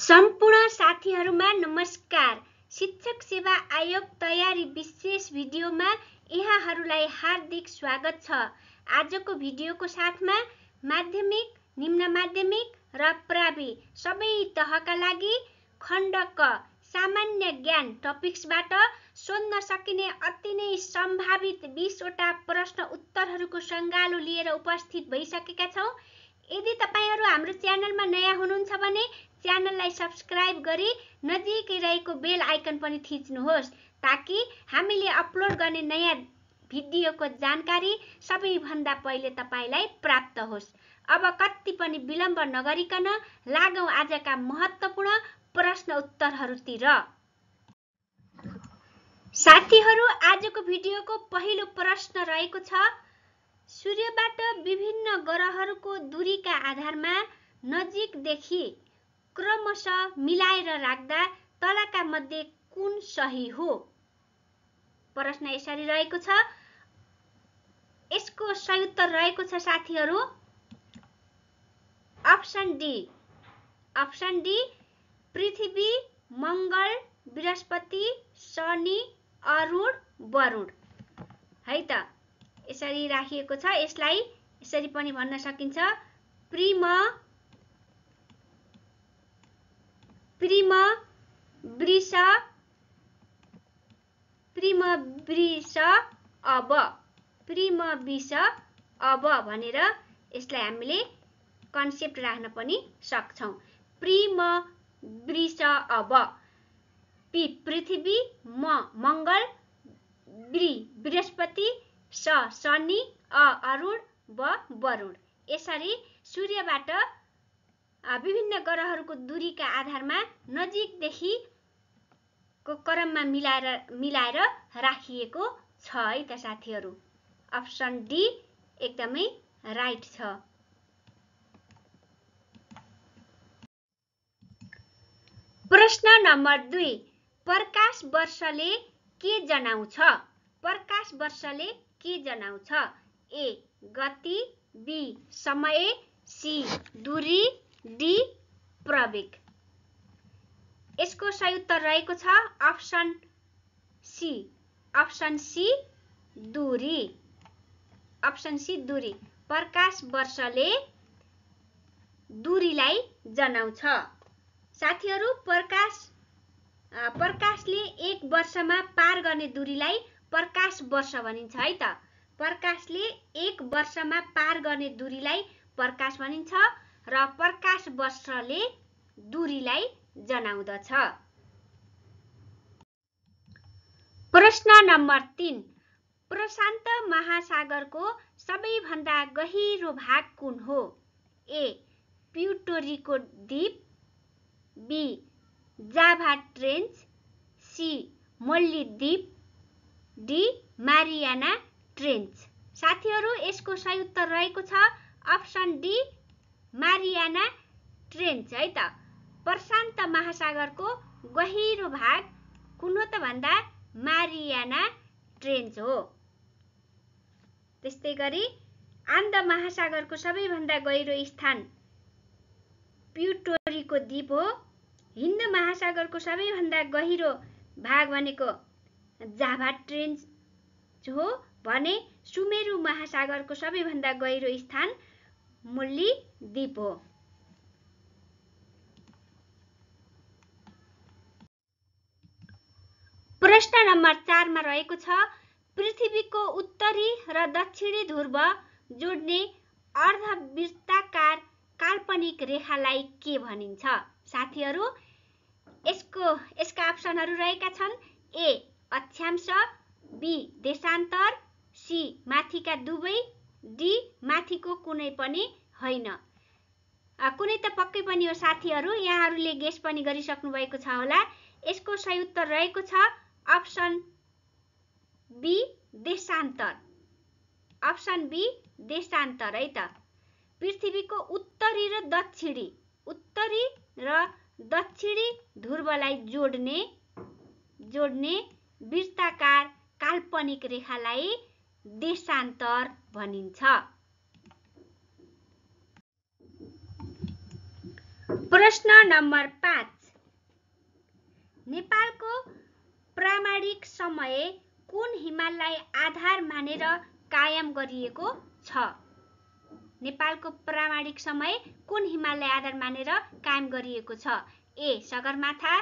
सम्पूर्ण साथीहरूमा नमस्कार शिक्षक सेवा आयोग तयारी विशेष भिडियोमा यहाँहरूलाई हार्दिक स्वागत छ आजको भिडियोको साथमा माध्यमिक निम्न माध्यमिक र प्रावि सबै तहका लागि खण्ड क सामान्य ज्ञान टपिक्सबाट सोध्न सकिने अति नै सम्भावित बिसवटा प्रश्न उत्तरहरूको सङ्गालो लिएर उपस्थित भइसकेका छौँ यदि तपाईँहरू हाम्रो च्यानलमा नयाँ हुनुहुन्छ भने च्यानललाई सब्सक्राइब गरी नजिकै रहेको बेल आइकन पनि थिच्नुहोस् ताकि हामीले अपलोड गर्ने नयाँ भिडियोको जानकारी सबैभन्दा पहिले तपाईँलाई प्राप्त होस् अब कति पनि विलम्ब नगरिकन लागौँ आजका महत्त्वपूर्ण प्रश्न उत्तरहरूतिर साथीहरू आजको भिडियोको पहिलो प्रश्न रहेको छ सूर्यबाट विभिन्न ग्रहहरूको दूरीका आधारमा नजिकदेखि क्रमशः मिलाएर राख्दा तलका मध्ये कुन सही हो प्रश्न यसरी रहेको छ यसको सही उत्तर रहेको छ साथीहरू अप्सन डी अप्सन डी पृथ्वी मङ्गल बृहस्पति शनि अरुण वरुण है त यसरी राखिएको छ यसलाई यसरी पनि भन्न सकिन्छ प्रिम prima ब्रिसा प्रिम ब्रिसा अब प्रिम बिस अब भनेर यसलाई हामीले कन्सेप्ट राख्न पनि सक्छौँ प्रिम ब्रिस अब पि पृथ्वी म मङ्गल ब्रि बृहस्पति स शनि अ अरुण ब वरुण यसरी सूर्यबाट विभिन्न ग्रहहरूको दूरीका आधारमा नजिकदेखि क्रममा मिलाएर मिलाएर राखिएको छ है त साथीहरू अप्सन डी एकदमै राइट छ प्रश्न नम्बर दुई प्रकाश वर्षले के जनाउँछ प्रकाश वर्षले के जनाउँछ ए गति बी समय सी दूरी डी प्रविक यसको सही उत्तर रहेको छ अप्सन सी अप्सन सी दूरी अप्सन सी दूरी प्रकाश वर्षले दूरीलाई जनाउँछ साथीहरू प्रकाश प्रकाशले एक वर्षमा पार गर्ने दूरीलाई प्रकाश वर्ष भनिन्छ है त प्रकाशले एक वर्षमा पार गर्ने दूरीलाई प्रकाश भनिन्छ र प्रकाश वर्षले दूरीलाई जनाउँदछ प्रश्न नम्बर तिन प्रशान्त महासागरको सबैभन्दा गहिरो भाग कुन हो ए प्युटोरीको द्वीप बी जाभा ट्रेन्च सी मल्लीद्वीप डी मारियाना ट्रेन्च साथीहरू यसको सही उत्तर रहेको छ अप्सन डी मारियाना ट्रेन्च है त प्रशान्त महासागरको गहिरो भाग कुन हो त भन्दा मारियाना ट्रेन्च हो त्यस्तै गरी आन्ध महासागरको सबैभन्दा गहिरो स्थान प्युटोरीको द्वीप हो हिन्द महासागरको सबैभन्दा गहिरो भाग भनेको जाभा ट्रेन्च हो भने सुमेरु महासागरको सबैभन्दा गहिरो स्थान मुल्ली द्वीप हो प्रश्न नम्बर चारमा रहेको छ पृथ्वीको उत्तरी र दक्षिणी ध्रुव जोड्ने अर्धवृत्ताकार काल्पनिक रेखालाई के भनिन्छ साथीहरू यसको यसका अप्सनहरू रहेका छन् ए अक्षांश बी देशान्तर सी माथिका दुवै डी माथिको कुनै पनि होइन कुनै त पक्कै पनि हो साथीहरू यहाँहरूले गेस पनि गरिसक्नु भएको छ होला यसको सही उत्तर रहेको छ अप्सन बी देशान्तर अप्सन बी देशान्तर है त पृथ्वीको उत्तरी र दक्षिणी उत्तरी र दक्षिणी ध्रुवलाई जोड्ने जोड्ने वृत्ताकार काल्पनिक रेखालाई देशान्तर भनिन्छ प्रश्न नम्बर पाँच नेपालको प्रामाणिक समय कुन हिमाललाई आधार मानेर कायम गरिएको छ नेपालको प्रामाणिक समय कुन हिमाललाई आधार मानेर कायम गरिएको छ A Sagarmatha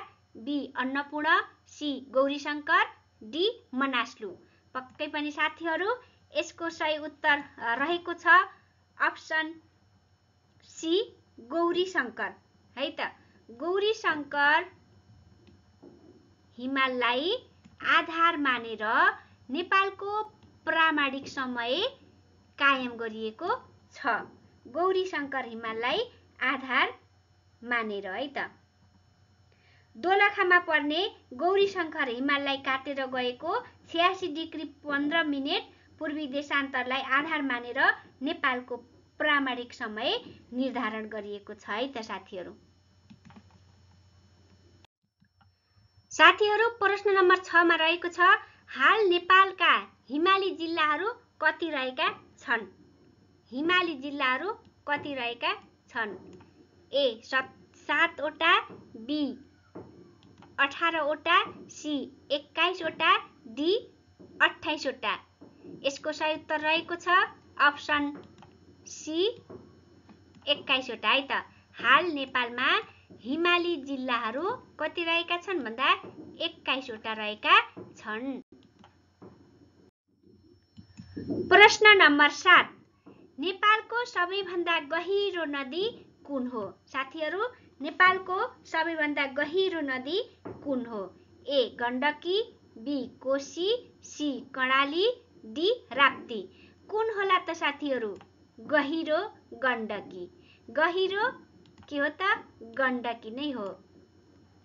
B Annapurna C Gaurishankar D Manaslu पक्कै पनि साथीहरू यसको सही उत्तर रहेको छ अप्सन सी गौरी शङ्कर है त गौरी शङ्कर हिमाललाई आधार मानेर नेपालको प्रामाणिक समय कायम गरिएको छ गौरी शङ्कर हिमाललाई आधार मानेर है त दोलखामा पर्ने गौरी शङ्कर हिमाललाई काटेर गएको छ्यासी डिग्री पन्ध्र मिनट पूर्वी देशान्तरलाई आधार मानेर नेपालको प्रामाणिक समय निर्धारण गरिएको छ है त साथीहरू साथीहरू प्रश्न नम्बर छमा रहेको छ हाल नेपालका हिमाली जिल्लाहरू कति रहेका छन् हिमाली जिल्लाहरू कति रहेका छन् ए सत सातवटा बी अठारवटा सी एक्काइसवटा डी अठाइसवटा यसको सही उत्तर रहेको छ अप्सन सी एक्काइसवटा है त हाल नेपालमा हिमाली जिल्लाहरू कति रहेका छन् भन्दा एक्काइसवटा रहेका छन् प्रश्न नम्बर सात नेपालको सबैभन्दा गहिरो नदी कुन हो साथीहरू नेपालको सबैभन्दा गहिरो नदी कुन हो A Gandaki B Koshi C Karnali D Rapti कुन होला त साथीहरू गहिरो गण्डकी गहिरो के हो त गण्डकी नै हो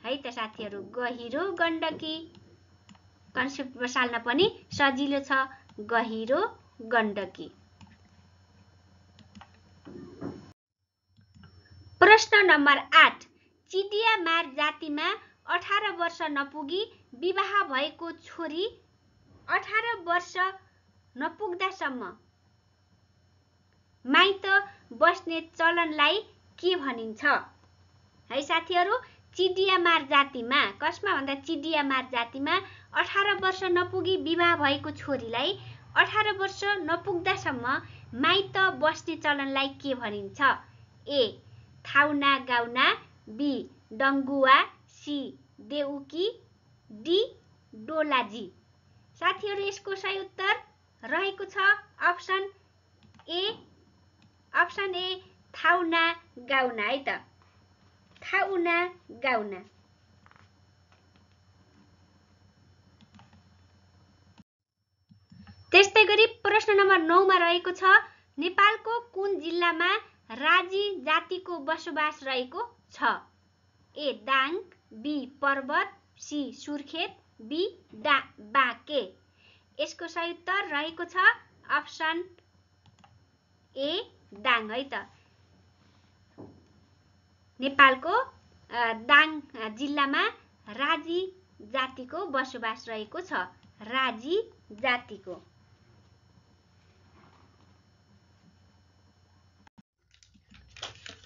है त साथीहरू गहिरो गण्डकी कन्सेप्ट बसाल्न पनि सजिलो छ गहिरो गण्डकी प्रश्न नम्बर आठ मार जातिमा अठार वर्ष नपुगी विवाह भएको छोरी अठार वर्ष नपुग्दासम्म माइत बस्ने चलनलाई के भनिन्छ है साथीहरू चिडियामार जातिमा कसमा भन्दा चिडियामार जातिमा अठार वर्ष नपुगी विवाह भएको छोरीलाई अठार वर्ष नपुग्दासम्म माइत बस्ने चलनलाई के भनिन्छ ए थाउना गाउना बी डङ्गुवा सी देउकी डी डोलाजी साथीहरू यसको सही उत्तर रहेको छ अप्सन ए अप्सन ए थाउना गाउना है त थाउना गाउना त्यस्तै गरी प्रश्न नम्बर नौमा रहेको छ नेपालको कुन जिल्लामा राजी जातिको बसोबास रहेको छ A Dang B Parbat C Surkhet B डा बाके यसको सही उत्तर रहेको छ अप्सन ए दाङ है त नेपालको दाङ जिल्लामा राजी जातिको बसोबास रहेको छ राजी जातिको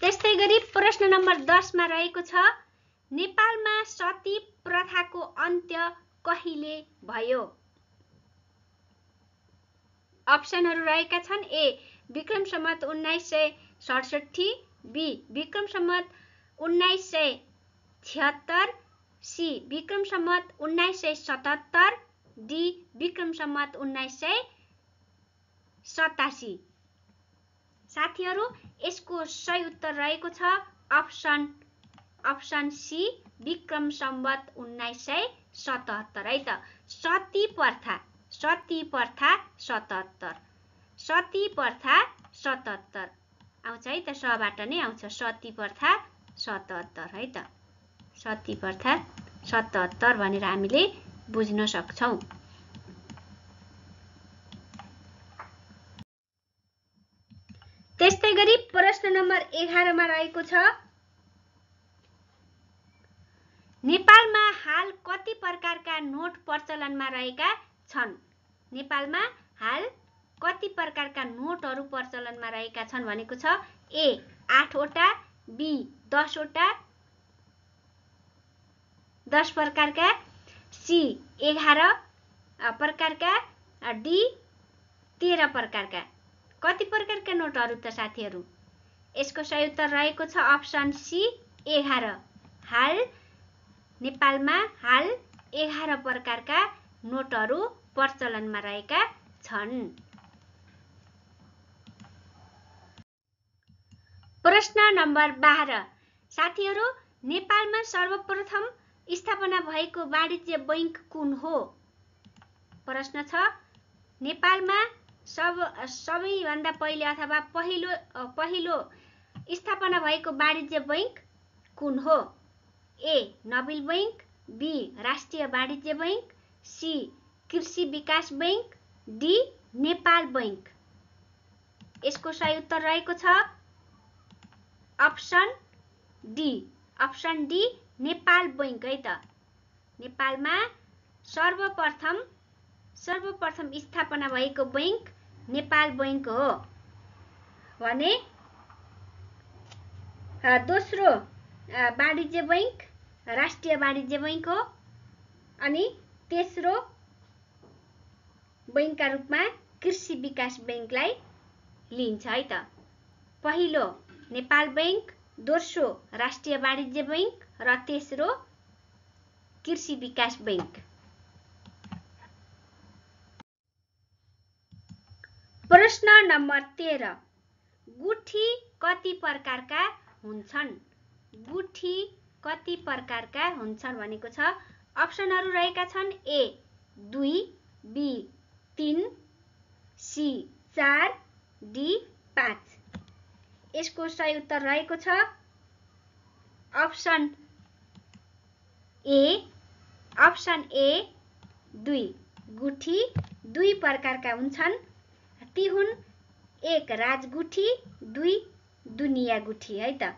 त्यस्तै गरी प्रश्न नम्बर दसमा रहेको छ नेपालमा सती प्रथाको अन्त्य कहिले भयो अप्सनहरू रहेका छन् ए विक्रम सम्मत उन्नाइस सय सडसठी बी विक्रम सम्मत उन्नाइस सय छिहत्तर सी विक्रम सम्मत उन्नाइस सय सतहत्तर डी विक्रम सम्मत उन्नाइस सय सतासी साथीहरू यसको सही उत्तर रहेको छ option option C Vikram Sambat उन्नाइस सय सतहत्तर है त सती प्रथा सती प्रथा सतहत्तर सती प्रथा सतहत्तर आउँछ है त सबाट नै आउँछ सती प्रथा सतहत्तर है त सती प्रथा सतहत्तर भनेर हामीले बुझ्न सक्छौँ त्यस्तै गरी प्रश्न नम्बर एघारमा रहेको छ नेपालमा हाल कति प्रकारका नोट प्रचलनमा रहेका छन् नेपालमा हाल कति प्रकारका नोटहरू प्रचलनमा रहेका छन् भनेको छ ए आठवटा बी दसवटा दस प्रकारका सी एघार प्रकारका डी तेह्र प्रकारका कति प्रकारका नोटहरू त साथीहरू यसको सही उत्तर रहेको छ अप्सन सी एघार हाल नेपालमा हाल एघार प्रकारका नोटहरू प्रचलनमा रहेका छन् प्रश्न नम्बर बाह्र साथीहरू नेपालमा सर्वप्रथम स्थापना भएको वाणिज्य बैङ्क कुन हो प्रश्न छ नेपालमा सब सबैभन्दा पहिले अथवा पहिलो पहिलो स्थापना भएको वाणिज्य बैङ्क कुन हो ए नबिल बैङ्क बी राष्ट्रिय वाणिज्य बैङ्क सी कृषि विकास बैङ्क डी नेपाल बैङ्क यसको सही उत्तर रहेको छ option D option D Nepal bank है त नेपालमा सर्वप्रथम सर्वप्रथम स्थापना भएको बैङ्क नेपाल बैङ्क हो भने दोस्रो वाणिज्य बैङ्क राष्ट्रिय वाणिज्य बैङ्क हो अनि तेस्रो बैङ्कका रूपमा कृषि विकास ब्याङ्कलाई लिइन्छ है त पहिलो नेपाल ब्याङ्क दोस्रो राष्ट्रिय वाणिज्य ब्याङ्क र तेस्रो कृषि विकास ब्याङ्क प्रश्न नम्बर तेह्र गुठी कति प्रकारका हुन्छन् गुठी कति प्रकारका हुन्छन् भनेको छ अप्सनहरू रहेका छन् ए दुई बी तिन सी चार डी पाँच यसको सही उत्तर रहेको छ अप्सन ए अप्सन ए दुई गुठी दुई प्रकारका हुन्छन् ती हुन् एक राजगुठी दुई दुनिया गुठी है त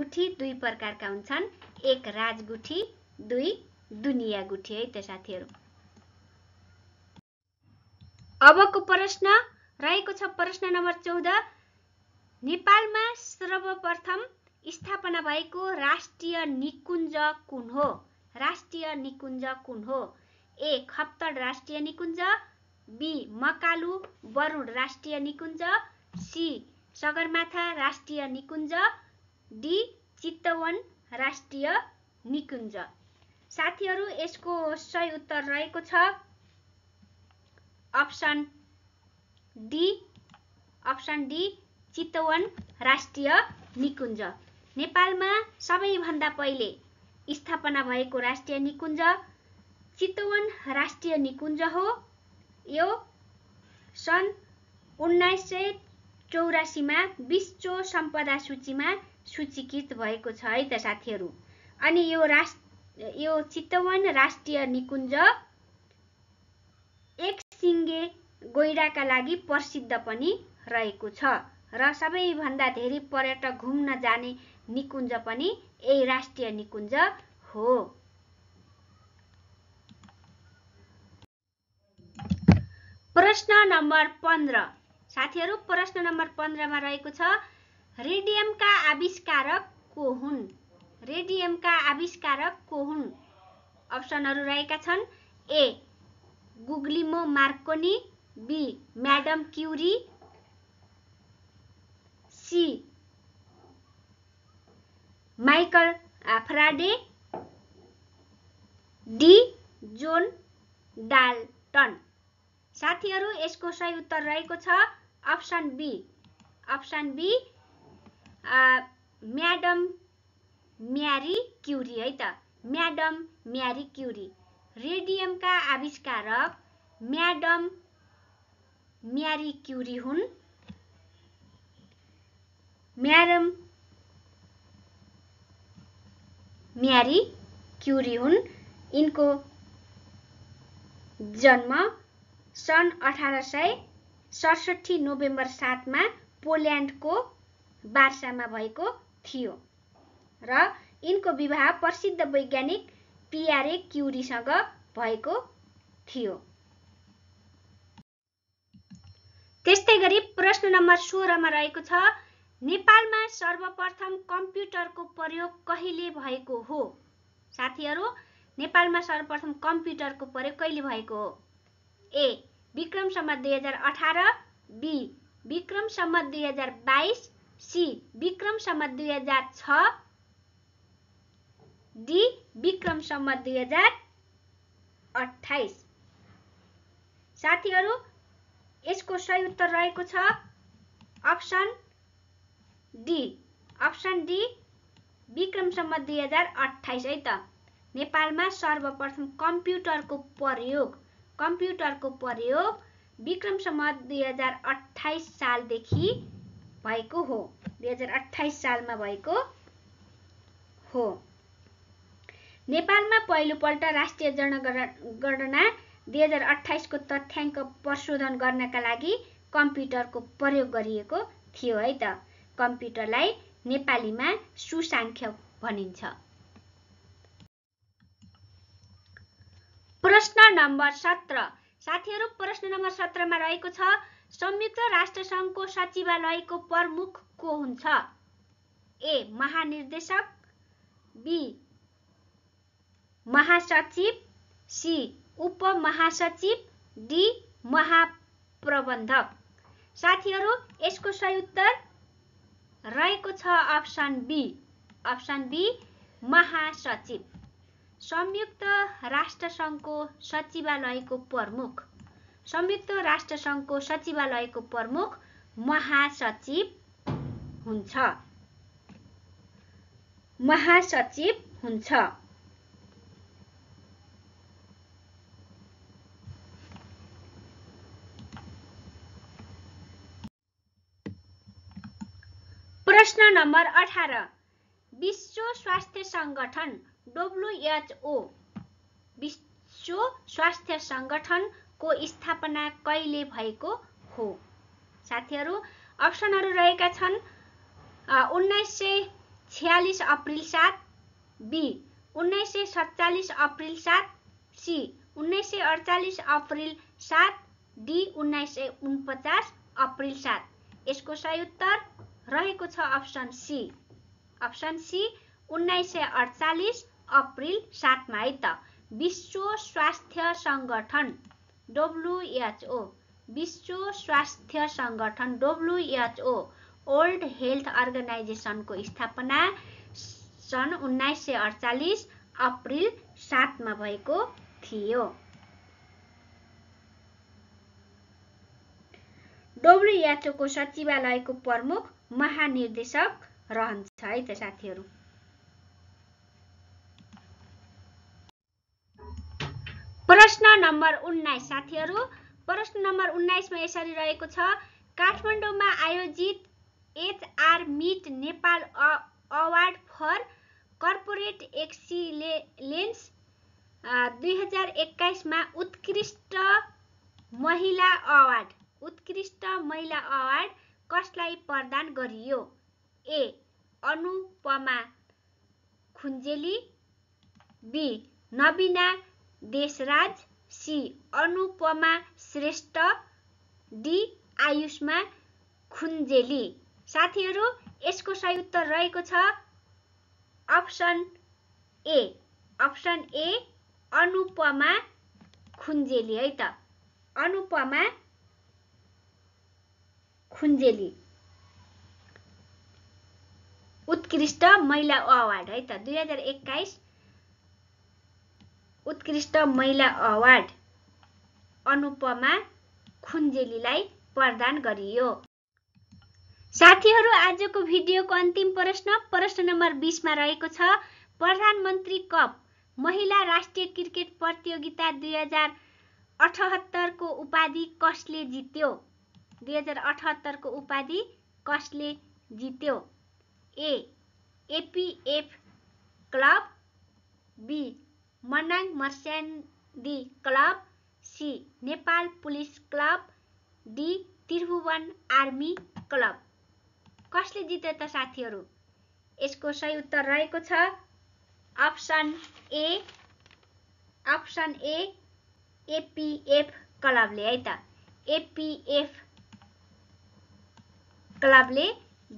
गुठी दुई प्रकारका हुन्छन् एक राजगुठी दुई दुनिया गुठी है त साथीहरू अबको प्रश्न रहेको छ प्रश्न नम्बर चौध नेपालमा सर्वप्रथम स्थापना भएको राष्ट्रिय निकुञ्ज कुन हो राष्ट्रिय निकुञ्ज कुन हो ए खप्तड राष्ट्रिय निकुञ्ज बी मकालु वरुण राष्ट्रिय निकुञ्ज सी सगरमाथा राष्ट्रिय निकुञ्ज डी चितवन राष्ट्रिय निकुञ्ज साथीहरू यसको सही उत्तर रहेको छ option D option D Chitwan राष्ट्रिय निकुञ्ज नेपालमा सबैभन्दा पहिले स्थापना भएको राष्ट्रिय निकुञ्ज चितवन राष्ट्रिय निकुञ्ज हो यो सन् उन्नाइस सय चौरासीमा विश्व सम्पदा सूचीमा सूचीकृत भएको छ है त साथीहरू अनि यो राष्ट्र यो चितवन राष्ट्रिय निकुञ्ज सिङ्गे गैँडाका लागि प्रसिद्ध पनि रहेको छ र सबैभन्दा धेरै पर्यटक घुम्न जाने निकुञ्ज पनि यही राष्ट्रिय निकुञ्ज हो प्रश्न नम्बर पन्ध्र साथीहरू प्रश्न नम्बर पन्ध्रमा रहेको छ रेडियमका आविष्कारक को हुन् रेडियमका आविष्कारक को हुन् अप्सनहरू रहेका छन् A Guglielmo Marconi, B madam Curie C Michael Faraday D John Dalton साथीहरू यसको सही उत्तर रहेको छ option B option B madam Marie Curie है त म्याडम म्यारी क्युरी रेडियमका आविष्कारक म्याडम म्यारी क्युरी हुन् म्याडम म्यारी क्युरी हुन् यिनको जन्म सन् अठार सय सडसठी नोभेम्बर सातमा पोल्यान्डको बार्सामा भएको थियो र यिनको विवाह प्रसिद्ध वैज्ञानिक पिआरए क्युरीसँग भएको थियो त्यस्तै गरी प्रश्न नम्बर सोह्रमा रहेको छ नेपालमा सर्वप्रथम कम्प्युटरको प्रयोग कहिले भएको हो साथीहरू नेपालमा सर्वप्रथम कम्प्युटरको प्रयोग कहिले भएको हो ए विक्रम दुई हजार अठार बी विक्रम दुई हजार बाइस सी विक्रम दुई हजार छ डी विक्रमसम्म दुई हजार अठाइस साथीहरू यसको सही उत्तर रहेको छ अप्सन डी अप्सन डी विक्रमसम्म दुई हजार अठाइस है त नेपालमा सर्वप्रथम कम्प्युटरको प्रयोग कम्प्युटरको प्रयोग विक्रमसम्म दुई हजार अठाइस सालदेखि भएको हो दुई हजार अठाइस सालमा भएको हो नेपालमा पहिलोपल्ट राष्ट्रिय जनगणना दुई हजार अठाइसको तथ्याङ्क प्रशोधन गर्नका लागि कम्प्युटरको प्रयोग गरिएको थियो है त कम्प्युटरलाई नेपालीमा सुसाङ्ख्य भनिन्छ प्रश्न नम्बर सत्र साथीहरू प्रश्न नम्बर सत्रमा रहेको छ संयुक्त राष्ट्रसङ्घको सचिवालयको प्रमुख को हुन्छ ए महानिर्देशक बी महासचिव सी उपमहासचिव डी महाप्रबन्धक साथीहरू यसको सही उत्तर रहेको छ अप्सन बी अप्सन बी महासचिव संयुक्त राष्ट्रसङ्घको सचिवालयको प्रमुख संयुक्त राष्ट्रसङ्घको सचिवालयको प्रमुख महासचिव हुन्छ महासचिव हुन्छ प्रश्न नम्बर अठार विश्व स्वास्थ्य सङ्गठन डब्लुएचओ विश्व स्वास्थ्य सङ्गठनको स्थापना कहिले भएको हो साथीहरू अप्सनहरू रहेका छन् उन्नाइस सय छ्यालिस अप्रिल सात बी उन्नाइस सय सत्तालिस अप्रिल सात सी उन्नाइस सय अडचालिस अप्रिल सात डी उन्नाइस सय उनपचास अप्रिल सात यसको सही उत्तर रहेको छ अप्सन सी अप्सन सी उन्नाइस सय अडचालिस अप्रिल सातमा है त विश्व स्वास्थ्य सङ्गठन डब्लुएचओ विश्व स्वास्थ्य सङ्गठन डब्लुएचओ वर्ल्ड हेल्थ अर्गनाइजेसनको स्थापना सन् उन्नाइस सय अडचालिस अप्रिल सातमा भएको थियो डब्लुएचओको सचिवालयको प्रमुख महानिर्देशक रहन्छ है त साथीहरू प्रश्न नम्बर उन्नाइस साथीहरू प्रश्न नम्बर उन्नाइसमा यसरी रहेको छ काठमाडौँमा आयोजित HR meet Nepal award for corporate excellence दुई हजार एक्काइसमा उत्कृष्ट महिला अवार्ड उत्कृष्ट महिला अवार्ड कसलाई प्रदान गरियो A Anupama Khunjeli B Nabina Deshraj C Anupama Shrestha D Ayushma Khunjeli साथीहरू यसको सही उत्तर रहेको छ option A option A Anupama Khunjeli है त अनुपमा खुन्जेली उत्कृष्ट महिला अवार्ड है त दुई हजार एक्काइस उत्कृष्ट महिला अवार्ड अनुपमा खुन्जेलीलाई प्रदान गरियो साथीहरू आजको भिडियोको अन्तिम प्रश्न प्रश्न नम्बर बिसमा रहेको छ प्रधानमन्त्री कप महिला राष्ट्रिय क्रिकेट प्रतियोगिता दुई हजार अठहत्तरको उपाधि कसले जित्यो दुई हजार अठहत्तरको उपाधि कसले जित्यो A APF club B Manang Marsyangdi club C Nepal police club D Tribhuvan army club कसले जित्यो त साथीहरू यसको सही उत्तर रहेको छ option A option A APF क्लबले है त एपिएफ क्लबले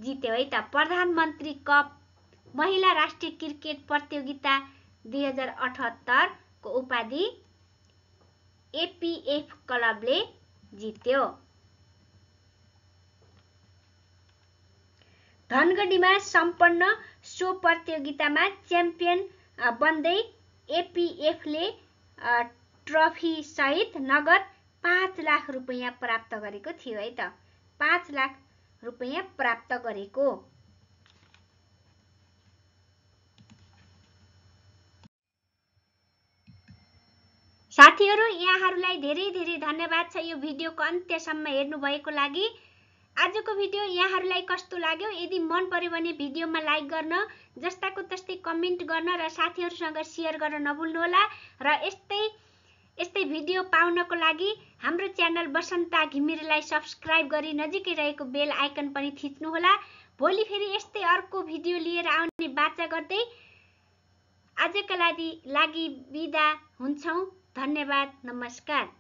जित्यो है त प्रधानमन्त्री कप महिला राष्ट्रिय क्रिकेट प्रतियोगिता दुई हजार अठहत्तरको उपाधि एपिएफ क्लबले जित्यो धनगढीमा सम्पन्न सो प्रतियोगितामा च्याम्पियन बन्दै एपिएफले सहित नगद पाँच लाख रुपियाँ प्राप्त गरेको थियो है त पाँच लाख रुपैयाँ प्राप्त गरेको साथीहरू यहाँहरूलाई धेरै धेरै धन्यवाद छ यो भिडियोको अन्त्यसम्म हेर्नुभएको लागि आजको भिडियो यहाँहरूलाई कस्तो लाग्यो यदि मन पर्यो भने भिडियोमा लाइक गर्न जस्ताको तस्तै कमेन्ट गर्न र साथीहरूसँग सेयर गर्न नभुल्नुहोला र यस्तै यस्तै भिडियो पाउनको लागि हाम्रो च्यानल बसन्ता घिमिरेलाई सब्सक्राइब गरी नजिकै रहेको बेल आइकन पनि थिच्नुहोला भोलि फेरि यस्तै अर्को भिडियो लिएर आउने बाचा गर्दै आजका लागि लागि बिदा हुन्छौँ धन्यवाद नमस्कार